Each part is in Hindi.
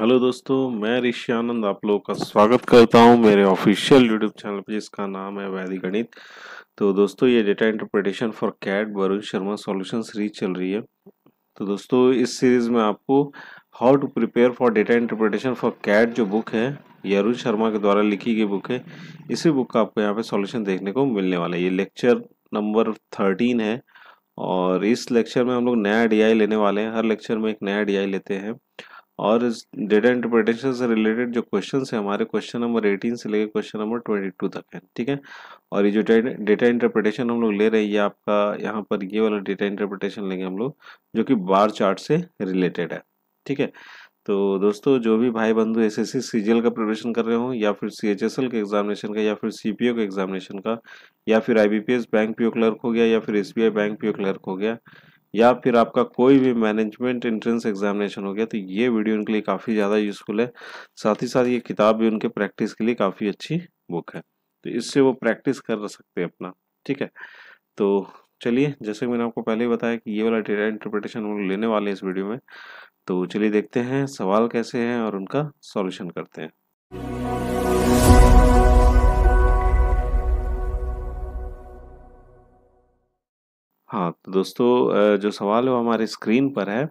हेलो दोस्तों मैं ऋषि आनंद आप लोगों का स्वागत करता हूं मेरे ऑफिशियल यूट्यूब चैनल पर जिसका नाम है वैदिक गणित तो दोस्तों ये data interpretation for CAT Varun Sharma solution series चल रही है तो दोस्तों इस सीरीज में आपको how to prepare for data interpretation for CAT जो बुक है ये अरुण शर्मा के द्वारा लिखी गई बुक है इसी बुक का आपको यहाँ पे सोल्यूशन देखने को मिलने वाला है ये लेक्चर नंबर थर्टीन है और इस लेक्चर में हम लोग नया डी लेने वाले हैं हर लेक्चर में एक नया डी लेते हैं और इस डेटा इंटरप्रिटेशन से रिलेटेड जो क्वेश्चन है हमारे क्वेश्चन नंबर 18 से लेकर क्वेश्चन नंबर 22 तक है ठीक है और ये जो डेटा इंटरप्रिटेशन हम लोग ले रहे हैं ये आपका यहाँ पर ये वाला डेटा इंटरप्रिटेशन लेंगे हम लोग जो कि बार चार्ट से रिलेटेड है ठीक है तो दोस्तों जो भी भाई बंधु एस एस सीजीएल का प्रिपरेशन कर रहे हो या फिर सी एच एस एल के एग्जामिनेशन का या फिर सी पी ओ के एग्जामिनेशन का या फिर I B P S bank P O clerk हो गया या फिर S B I bank P O clerk हो गया या फिर आपका कोई भी मैनेजमेंट एंट्रेंस एग्जामिनेशन हो गया तो ये वीडियो उनके लिए काफ़ी ज़्यादा यूज़फुल है साथ ही साथ ये किताब भी उनके प्रैक्टिस के लिए काफ़ी अच्छी बुक है तो इससे वो प्रैक्टिस कर सकते हैं अपना ठीक है तो चलिए जैसे मैंने आपको पहले ही बताया कि ये वाला डेटा इंटरप्रिटेशन हम लेने वाले हैं इस वीडियो में तो चलिए देखते हैं सवाल कैसे हैं और उनका सॉल्यूशन करते हैं हाँ तो दोस्तों जो सवाल है वो हमारे स्क्रीन पर है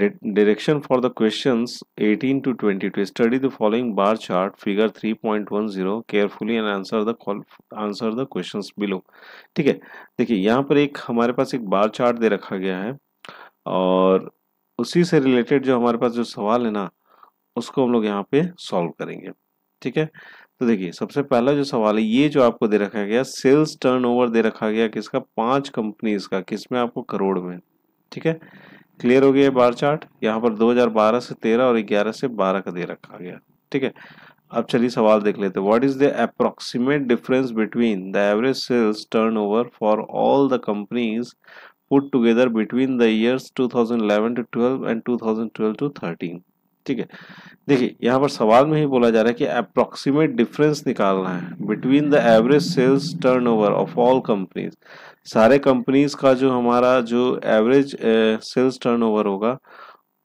direction for the question eighteen to twenty two study the following bar chart figure three point one zero carefully and answer the answer the question below ठीक है देखिए यहाँ पर एक हमारे पास एक बार चार्ट दे रखा गया है और उसी से रिलेटेड जो हमारे पास जो सवाल है ना उसको हम लोग यहाँ पे सॉल्व करेंगे ठीक है तो देखिए सबसे पहला जो सवाल है ये जो आपको दे रखा गया सेल्स टर्नओवर दे रखा गया किसका पांच कंपनीज का किसमें आपको करोड़ में ठीक है क्लियर हो गया बार चार्ट यहाँ पर 2012 से 13 और 11 से 12 का दे रखा गया ठीक है अब चलिए सवाल देख लेते हैं what is the approximate difference between the average sales turn for all the companies put together between the years two to 12 two thousand to thirteen ठीक है देखिए यहाँ पर सवाल में ही बोला जा रहा है कि अप्रोक्सीमेट डिफरेंस निकालना है between the average sales turnover of all companies सारे कंपनीज का जो हमारा जो एवरेज सेल्स टर्नओवर होगा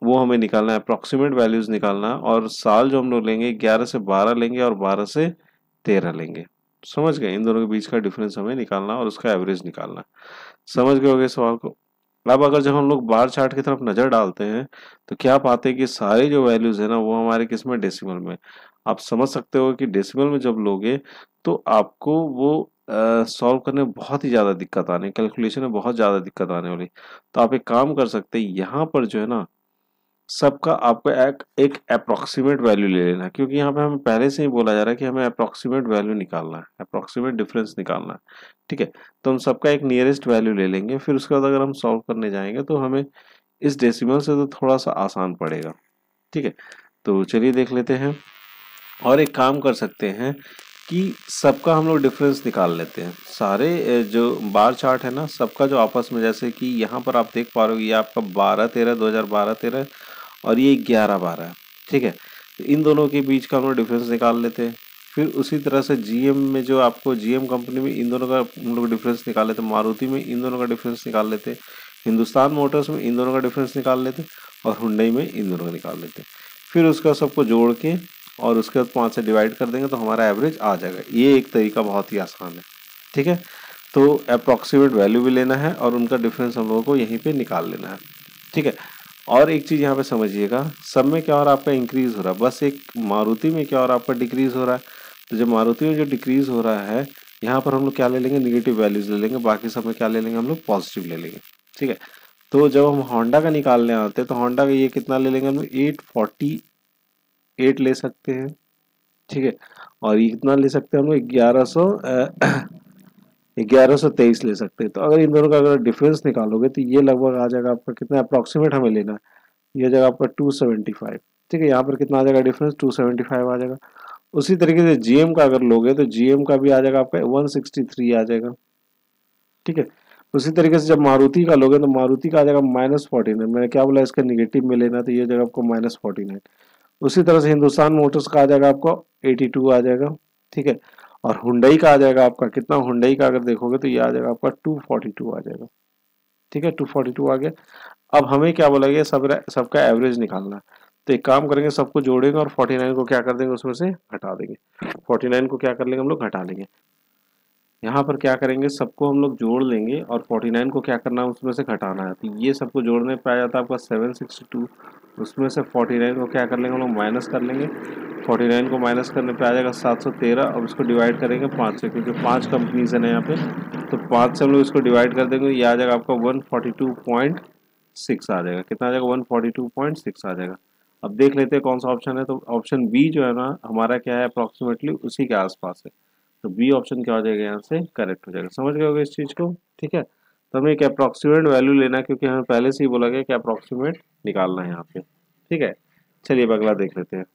वो हमें निकालना है अप्रोक्सीमेट वैल्यूज निकालना है और साल जो हम लोग लेंगे ग्यारह से बारह लेंगे और बारह से तेरह लेंगे समझ गए इन दोनों के बीच का डिफरेंस हमें निकालना और उसका एवरेज निकालना समझ गए हो गए सवाल को अब अगर जब हम लोग बार चार्ट की तरफ नज़र डालते हैं तो क्या पाते हैं कि सारे जो वैल्यूज़ है ना वो हमारे किस में डेसिमल में आप समझ सकते हो कि डेसिमल में जब लोगे तो आपको वो सॉल्व करने में बहुत ही ज़्यादा दिक्कत आने कैलकुलेशन में बहुत ज़्यादा दिक्कत आने वाली तो आप एक काम कर सकते हैं यहाँ पर जो है ना सबका आपको एक एक अप्रोक्सीमेट वैल्यू ले लेना है क्योंकि यहाँ पे हमें पहले से ही बोला जा रहा है कि हमें अप्रोक्सीमेट वैल्यू निकालना है अप्रोक्सीमेट डिफरेंस निकालना है ठीक है तो हम सबका एक नियरेस्ट वैल्यू ले लेंगे फिर उसके बाद अगर हम सॉल्व करने जाएंगे तो हमें इस डेसिमल से तो थोड़ा सा आसान पड़ेगा ठीक है तो चलिए देख लेते हैं और एक काम कर सकते हैं कि सबका हम लोग डिफरेंस निकाल लेते हैं सारे जो बार चार्ट है ना सबका जो आपस में जैसे कि यहाँ पर आप देख पा रहे हो ये आपका बारह तेरह दो हज़ार बारह तेरह और ये ग्यारह बारह है ठीक है तो इन दोनों के बीच का हम लोग डिफरेंस निकाल लेते हैं फिर उसी तरह से जीएम में जो आपको जीएम कंपनी में इन दोनों का हम लोग डिफरेंस निकाल लेते हैं मारुति में इन दोनों का डिफरेंस निकाल लेते हैं हिंदुस्तान मोटर्स में इन दोनों का डिफरेंस निकाल लेते और हुडई में इन दोनों का निकाल लेते फिर उसका सबको जोड़ के और उसके बाद पाँच से डिवाइड कर देंगे तो हमारा एवरेज आ जाएगा ये एक तरीका बहुत ही आसान है ठीक है तो अप्रॉक्सीमेट वैल्यू भी लेना है और उनका डिफरेंस हम लोगों को यहीं पे निकाल लेना है ठीक है और एक चीज़ यहाँ पे समझिएगा सब में क्या और आपका इंक्रीज हो रहा है बस एक मारुति में क्या और आपका डिक्रीज हो रहा है तो जब मारुति में जो डिक्रीज हो रहा है यहाँ पर हम लोग क्या ले लेंगे निगेटिव वैल्यूज ले लेंगे बाकी सब में क्या ले लेंगे हम लोग पॉजिटिव ले लेंगे ठीक है तो जब हम होंडा का निकालने आते हैं तो होंडा का ये कितना ले लेंगे हम लोग एट फोर्टी एट ले सकते हैं ठीक है और ये कितना ले सकते हैं हम लोग ग्यारह सौ ग्यारह सौ तेईस ले सकते हैं तो अगर इन दोनों का अगर डिफरेंस निकालोगे तो ये लगभग आ जाएगा आपका कितना अप्रॉक्सीमेट हमें लेना है ये आ जाएगा आपका फाइव ठीक है यहाँ पर कितना आ जाएगा डिफरेंस टू सेवेंटी फाइव आ जाएगा उसी तरीके से जीएम का अगर लोगे तो जीएम का भी आ जाएगा आपका वन आ जाएगा ठीक है उसी तरीके से जब मारुति का लोगे तो मारुति का आ जाएगा माइनस फोर्टी नाइन मैंने क्या बोला इसका निगेटिव में लेना तो ये जगह आपको माइनस फोर्टी नाइन उसी तरह से हिंदुस्तान मोटर्स का आ जाएगा आपको एटी टू आ जाएगा ठीक है और हुडई का आ जाएगा आपका कितना हुंडई का अगर देखोगे तो ये आ जाएगा आपका 242 आ जाएगा ठीक है 242 आ गया अब हमें क्या बोला गया सब सबका एवरेज निकालना तो एक काम करेंगे सबको जोड़ेंगे और 49 को क्या कर देंगे उसमें से हटा देंगे 49 को क्या कर लेंगे हम लोग हटा लेंगे यहाँ पर क्या करेंगे सबको हम लोग जोड़ लेंगे और 49 को क्या करना है उसमें से घटाना है तो ये सबको जोड़ने पर आ जाता है आपका टू उसमें से 49 को क्या कर लेंगे हम लोग माइनस कर लेंगे 49 को माइनस करने पे आ जाएगा 713 अब इसको डिवाइड करेंगे पाँच से क्योंकि पांच कंपनीज हैं यहाँ पे तो पाँच से हम लोग इसको डिवाइड कर देंगे ये आ जाएगा आपका 142.6 आ जाएगा कितना आ जाएगा 142.6 आ जाएगा अब देख लेते हैं कौन सा ऑप्शन है तो ऑप्शन बी जो है ना हमारा क्या है अप्रॉक्सीमेटली उसी के आसपास है तो बी ऑप्शन क्या हो जाएगा यहाँ से करेक्ट हो जाएगा समझ गए इस चीज़ को ठीक है तो हमें एक अप्रोक्सीमेट वैल्यू लेना क्योंकि हमें पहले से ही बोला गया कि अप्रोक्सीमेट निकालना है यहाँ पे ठीक है चलिए अब अगला देख लेते हैं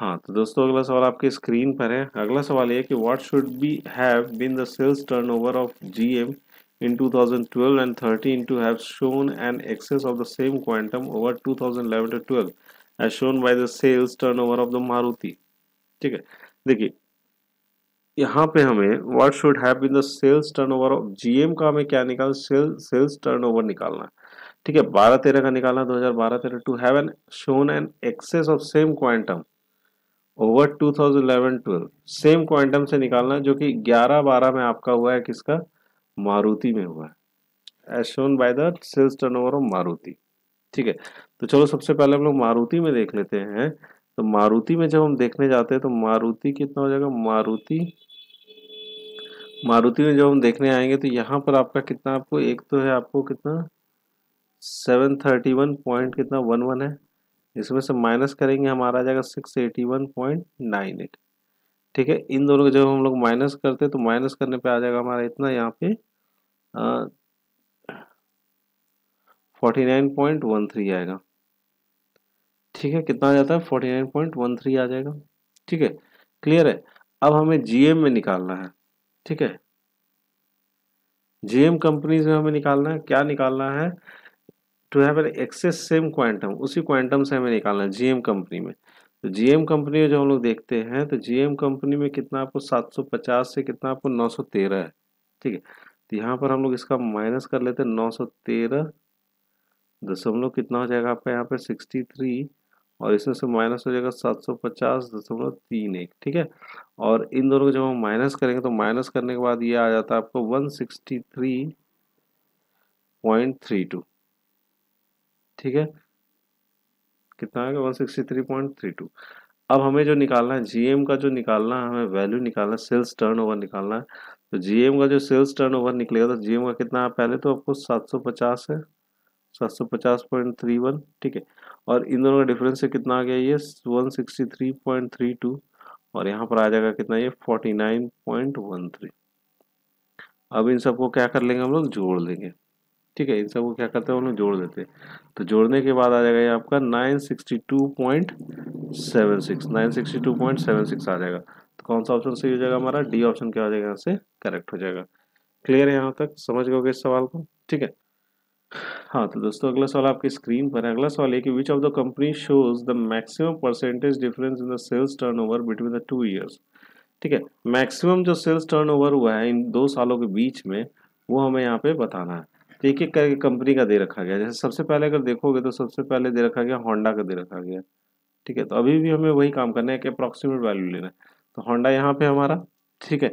हाँ तो दोस्तों अगला सवाल आपके स्क्रीन पर है अगला सवाल ये कि what should be have been the sales turnover of GM in 2012 and 13 to have shown an excess of the same quantum over 2011 to 12 as shown by the sales turnover of the Maruti ठीक है देखिए यहाँ पे हमें what should have been the sales turnover of GM का हमें क्या निकाल सेल सेल्स टर्नओवर निकालना ठीक है बारह तेरह का निकालना दो हजार बारह तेरह to have an shown an excess of same quantum over two thousand eleven twelve same quantum से निकालना जो कि ग्यारह बारह में आपका हुआ है किसका मारुति में हुआ है as shown by the sales turnover of Maruti ठीक है तो चलो सबसे पहले हम लोग मारुति में देख लेते हैं तो मारुति में जब हम देखने जाते हैं तो मारुति कितना हो जाएगा मारुति मारुति में जब हम देखने आएंगे तो यहाँ पर आपका कितना आपको एक तो है आपको कितना सेवन थर्टी वन पॉइंट कितना वन वन है इसमें से माइनस करेंगे हमारा आ जाएगा six eighty one point nine eight ठीक है इन दोनों को जब हम लोग माइनस करते हैं तो माइनस करने पे आ जाएगा हमारा इतना यहाँ पे forty nine point one three आएगा ठीक है कितना आ जाता है forty nine point one three आ जाएगा ठीक है क्लियर है अब हमें जीएम में निकालना है ठीक है जीएम कंपनीज में हमें निकालना है क्या निकालना है to have an excess same quantum उसी क्वांटम से हमें निकालना है जीएम कंपनी में तो जीएम कंपनी में जो हम लोग देखते हैं तो जीएम कंपनी में कितना आपको 750 से कितना आपको 913 है ठीक है तो यहाँ पर हम लोग इसका माइनस कर लेते हैं नौ सौ तेरह दशमलव कितना हो जाएगा आपका यहाँ पर सिक्सटी थ्री और इसमें से माइनस हो जाएगा सात सौ पचास दशमलव तीन एक ठीक है और इन दोनों को जब हम माइनस करेंगे तो माइनस करने के बाद ये आ जाता है आपको one sixty three point three two ठीक है कितना आएगा one sixty three point three two अब हमें जो निकालना है जीएम का जो निकालना है हमें वैल्यू निकालना है सेल्स ओवर निकालना है तो जीएम का जो सेल्स ओवर निकलेगा तो जीएम का कितना है पहले तो आपको सात सौ पचास है सात सौ पचास पॉइंट थ्री वन ठीक है और इन दोनों का डिफरेंस से कितना आ गया ये one sixty three point three two और यहाँ पर आ जाएगा कितना ये forty nine point one three अब इन सबको क्या कर लेंगे हम लोग जोड़ लेंगे ठीक है इन सबको क्या करते हैं हम लोग जोड़ देते हैं तो जोड़ने के बाद आ जाएगा ये आपका nine sixty two point seven six nine sixty two point seven six आ जाएगा तो कौन सा ऑप्शन सही हो जाएगा हमारा डी ऑप्शन क्या हो जाएगा यहाँ से करेक्ट हो जाएगा क्लियर है यहाँ तक समझ गए इस सवाल को ठीक है हाँ तो दोस्तों अगला सवाल आपकी स्क्रीन पर है अगला सवाल है कि which of the company shows the maximum percentage difference in the sales turnover between the two years ठीक है मैक्सिमम जो सेल्स टर्नओवर हुआ है इन दो सालों के बीच में वो हमें यहाँ पे बताना है तो एक एक करके कंपनी का दे रखा गया जैसे सबसे पहले अगर देखोगे तो सबसे पहले दे रखा गया होंडा का दे रखा गया ठीक है तो अभी भी हमें वही काम करना है कि अप्रॉक्सीमेट वैल्यू लेना है तो होंडा यहाँ पे हमारा ठीक है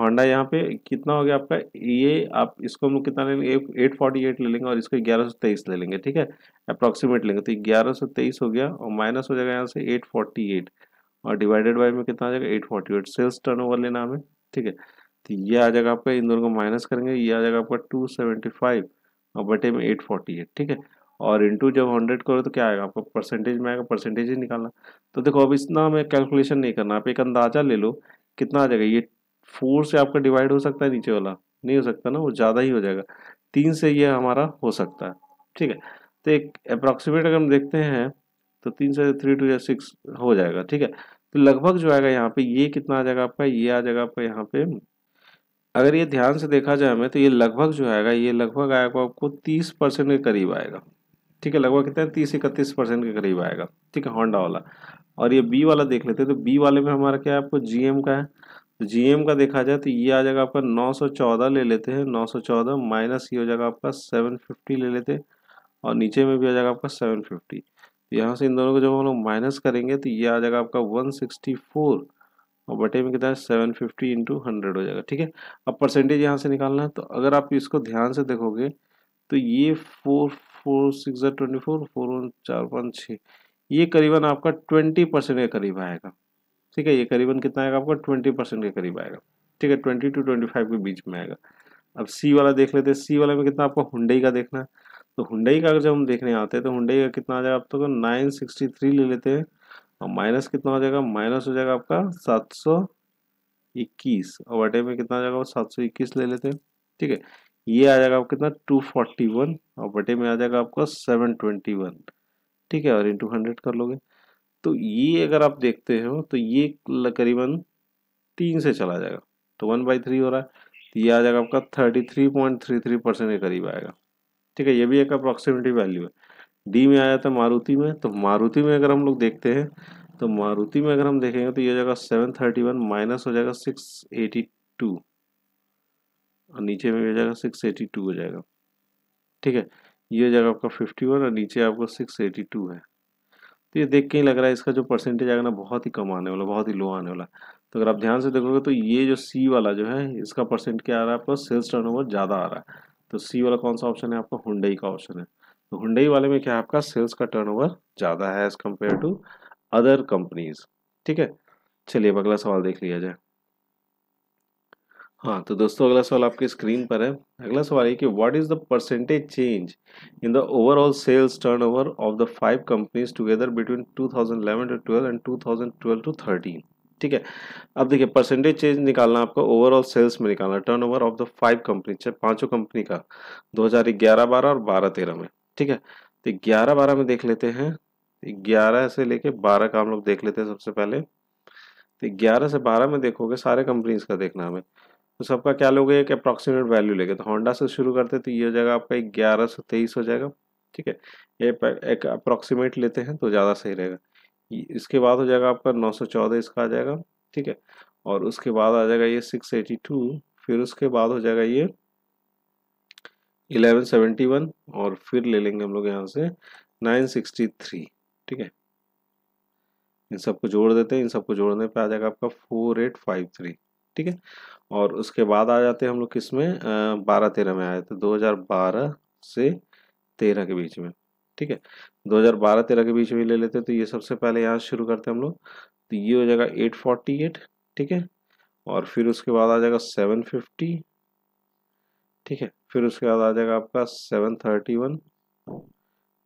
होंडा यहाँ पे कितना हो गया आपका ये आप इसको हम लोग कितना ले लेंगे एट फोर्टी एट ले लेंगे और इसको ग्यारह सौ तेईस ले लेंगे ठीक है अप्रॉक्सीमेट लेंगे तो ग्यारह सौ तेईस हो गया और माइनस हो जाएगा यहाँ से एट फोर्टी एट और डिवाइडेड बाई में कितना आ जाएगा eight forty eight sales turnover लेना हमें ठीक है तो ये आ जाएगा आपका इन दोनों को माइनस करेंगे ये आ जाएगा आपका टू सेवेंटी फाइव और बटे में एट फोर्टी एट ठीक है और इंटू जब हंड्रेड करो तो क्या आएगा आपका परसेंटेज में आएगा परसेंटेज ही निकालना तो देखो अब इतना हमें कैलकुलेशन नहीं करना आप एक अंदाज़ा ले लो कितना आ जाएगा ये फोर से आपका डिवाइड हो सकता है नीचे वाला नहीं हो सकता ना वो ज़्यादा ही हो जाएगा तीन से ये हमारा हो सकता है ठीक है तो एक अप्रॉक्सीमेट अगर हम देखते हैं तो तीन से थ्री टू या सिक्स हो जाएगा ठीक है तो लगभग जो आएगा यहाँ पे ये कितना आ जाएगा आपका ये आ जाएगा आपका यहाँ पे अगर ये ध्यान से देखा जाए हमें तो ये लगभग जो आएगा ये लगभग आएगा आपको तीस परसेंट के करीब आएगा ठीक है लगभग कितना है तीस इकतीस परसेंट के करीब आएगा ठीक है होंडा वाला और ये बी वाला देख लेते हैं तो बी वाले में हमारा क्या है आपको जी का है तो जीएम का देखा जाए तो ये आ जाएगा आपका 914 ले लेते हैं 914 माइनस ये हो जाएगा आपका 750 ले लेते हैं और नीचे में भी आ जाएगा आपका 750 तो यहाँ से इन दोनों को जब हम लोग माइनस करेंगे तो ये आ जाएगा आपका 164 और बटे में कितना है सेवन फिफ्टी इंटू हंड्रेड हो जाएगा ठीक है अब परसेंटेज यहाँ से निकालना है तो अगर आप इसको ध्यान से देखोगे तो ये four four six twenty four four one चार वन छः ये करीबन आपका ट्वेंटी परसेंट के करीब आएगा ठीक है ये करीबन कितना आएगा आपका ट्वेंटी परसेंट के करीब आएगा ठीक है ट्वेंटी टू ट्वेंटी फाइव के बीच में आएगा अब सी वाला देख लेते हैं सी वाला में कितना आपको हुंडई का देखना है तो हुडई का अगर जब हम देखने आते हैं तो हुंडई का कितना आ जाएगा आप तो नाइन सिक्सटी थ्री ले लेते हैं और माइनस कितना हो जाएगा माइनस हो जाएगा आपका सात सौ इक्कीस और बटे में कितना आ जाएगा वो सात सौ इक्कीस ले लेते हैं ठीक है ये आ जाएगा आपका कितना टू फोर्टी वन और बटे में आ जाएगा आपका सेवन ट्वेंटी वन ठीक है और इंटू हंड्रेड कर लोगे तो ये अगर आप देखते हो तो ये करीबन तीन से चला जाएगा तो वन बाई थ्री हो रहा है तो ये आ जाएगा आपका thirty three point three three percent के करीब आएगा ठीक है ये भी एक अप्रॉक्सीमेटी वैल्यू है डी में आया था मारुति में तो मारुति में अगर हम लोग देखते हैं तो मारुति में अगर हम देखेंगे तो ये हो जाएगा सेवन थर्टी वन माइनस हो जाएगा सिक्स एटी टू और नीचे में हो जाएगा सिक्स एटी टू हो जाएगा ठीक है ये हो जाएगा आपका फिफ्टी वन और नीचे आपका सिक्स एटी टू है तो ये देख के ही लग रहा है इसका जो परसेंटेज आएगा ना बहुत ही कम आने वाला बहुत ही लो आने वाला तो अगर आप ध्यान से देखोगे तो ये जो सी वाला जो है इसका परसेंट क्या आ रहा है आपका सेल्स टर्न ज़्यादा आ रहा है तो सी वाला कौन सा ऑप्शन है आपका हुडई का ऑप्शन है तो हुडई वाले में क्या है आपका सेल्स का टर्न ज़्यादा है as compare to other companies ठीक है चलिए अब अगला सवाल देख लिया जाए हाँ तो दोस्तों अगला सवाल आपके स्क्रीन पर है अगला सवाल ये कि what is the percentage change in the overall sales turnover of the five companies together between 2011 to twelve and 2012 to thirteen ठीक है अब देखिए परसेंटेज चेंज निकालना आपको ओवरऑल सेल्स में निकालना turnover of the five company पांचों कंपनी का दो हजार और बारह तेरह में ठीक है तो ग्यारह बारह में देख लेते हैं तो ग्यारह से लेके बारह का हम लोग देख लेते हैं सबसे पहले तो ग्यारह से बारह में देखोगे सारे कंपनीज का देखना हमें तो सबका क्या लोगे एक अप्रॉक्सीमेट वैल्यू लेके तो होंडा से शुरू करते तो ये हो जाएगा आपका ग्यारह सौ तेईस हो जाएगा ठीक है ये एक अप्रॉक्सीमेट लेते हैं तो ज़्यादा सही रहेगा इसके बाद हो जाएगा आपका नौ सौ चौदह इसका आ जाएगा ठीक है और उसके बाद आ जाएगा ये सिक्स एटी टू फिर उसके बाद हो जाएगा ये इलेवन सेवेंटी वन और फिर ले लेंगे हम लोग यहाँ से नाइन सिक्सटी थ्री ठीक है इन सबको जोड़ देते हैं इन सबको जोड़ने पे आ जाएगा आपका फोर एट फाइव थ्री ठीक है और उसके बाद आ जाते हैं हम लोग किस में बारह तेरह में आ जाते दो हज़ार बारह से तेरह के बीच में ठीक है दो हज़ार बारह तेरह के बीच में ले लेते हैं तो ये सबसे पहले यहाँ शुरू करते हैं हम लोग तो ये हो जाएगा एट फोर्टी एट ठीक है और फिर उसके बाद आ जाएगा सेवन फिफ्टी ठीक है फिर उसके बाद आ जाएगा आपका सेवन थर्टी वन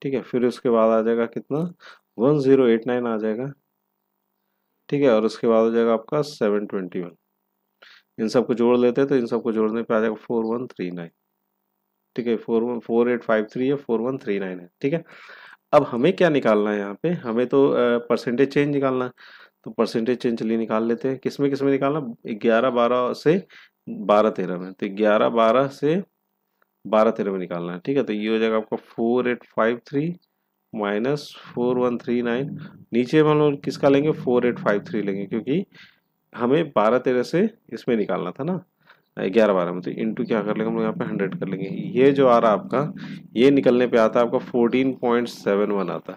ठीक है फिर उसके बाद आ जाएगा कितना वन ज़ीरो एट नाइन आ जाएगा ठीक है और उसके बाद हो जाएगा आपका सेवन ट्वेंटी वन इन सबको जोड़ लेते हैं तो इन सबको जोड़ने पे आ जाएगा फोर वन थ्री नाइन ठीक है four one four eight five three है फोर वन थ्री नाइन है ठीक है अब हमें क्या निकालना है यहाँ पे हमें तो परसेंटेज चेंज निकालना है तो परसेंटेज चेंज चलिए निकाल लेते हैं किस में किस में निकालना ग्यारह बारह से बारह तेरह में तो ग्यारह बारह से बारह तेरह में निकालना है ठीक है तो ये हो जाएगा आपका four eight five three minus four one three nine नीचे हम लोग किसका लेंगे फोर एट फाइव थ्री लेंगे क्योंकि हमें बारह तेरह से इसमें निकालना था ना ग्यारह बारह में तो इंटू क्या कर लेंगे हम लोग यहाँ पे हंड्रेड कर लेंगे ये जो आ रहा आपका ये निकलने पे आता है आपका फोर्टीन पॉइंट सेवन वन आता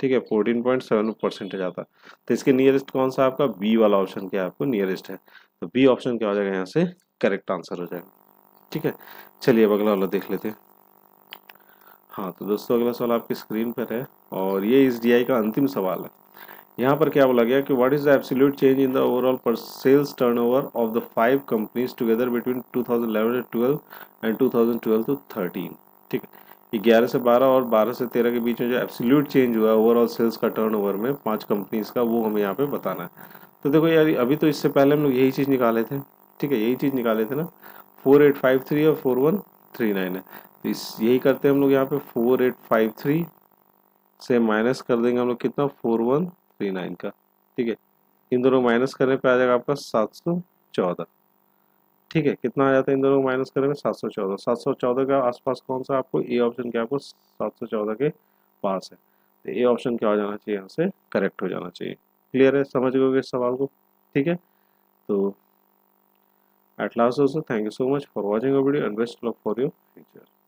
ठीक है फोर्टीन पॉइंट सेवन परसेंटेज आता तो इसके नियरेस्ट कौन सा आपका बी वाला ऑप्शन क्या आपको नियरेस्ट है तो बी ऑप्शन क्या हो जाएगा यहाँ से करेक्ट आंसर हो जाएगा ठीक है चलिए अब अगला वाला देख लेते हैं हाँ तो दोस्तों अगला सवाल आपकी स्क्रीन पर है और ये इस आई का अंतिम सवाल है यहाँ पर क्या बोला गया कि what is the absolute change in the overall पर sales turnover of the five companies together between 2011 to 12 and 2012 to thirteen ठीक है ग्यारह से बारह और बारह से तेरह के बीच में जो एब्सोल्यूट चेंज हुआ ओवरऑल सेल्स का टर्न में पाँच कंपनीज का वो हमें यहाँ पे बताना है तो देखो यार अभी तो इससे पहले हम लोग यही चीज़ निकाले थे ठीक है यही चीज़ निकाले थे ना फोर एट फाइव थ्री और फोर वन थ्री नाइन है तो इस यही करते हैं हम लोग यहाँ पे फोर एट फाइव थ्री से माइनस कर देंगे हम लोग कितना फोर वन थ्री नाइन का ठीक है इन दोनों माइनस करने पे आ जाएगा आपका सात सौ चौदह ठीक है कितना आ जाता है इन दोनों माइनस करने में सात सौ चौदह सात सौ चौदह के आसपास कौन सा आपको ए ऑप्शन क्या आपको सात सौ चौदह के पास है तो ए ऑप्शन क्या हो जाना चाहिए यहाँ से करेक्ट हो जाना चाहिए क्लियर है समझ गए इस सवाल को ठीक है तो एट लास्ट दोस्तों thank you so much for watching video and best luck for your future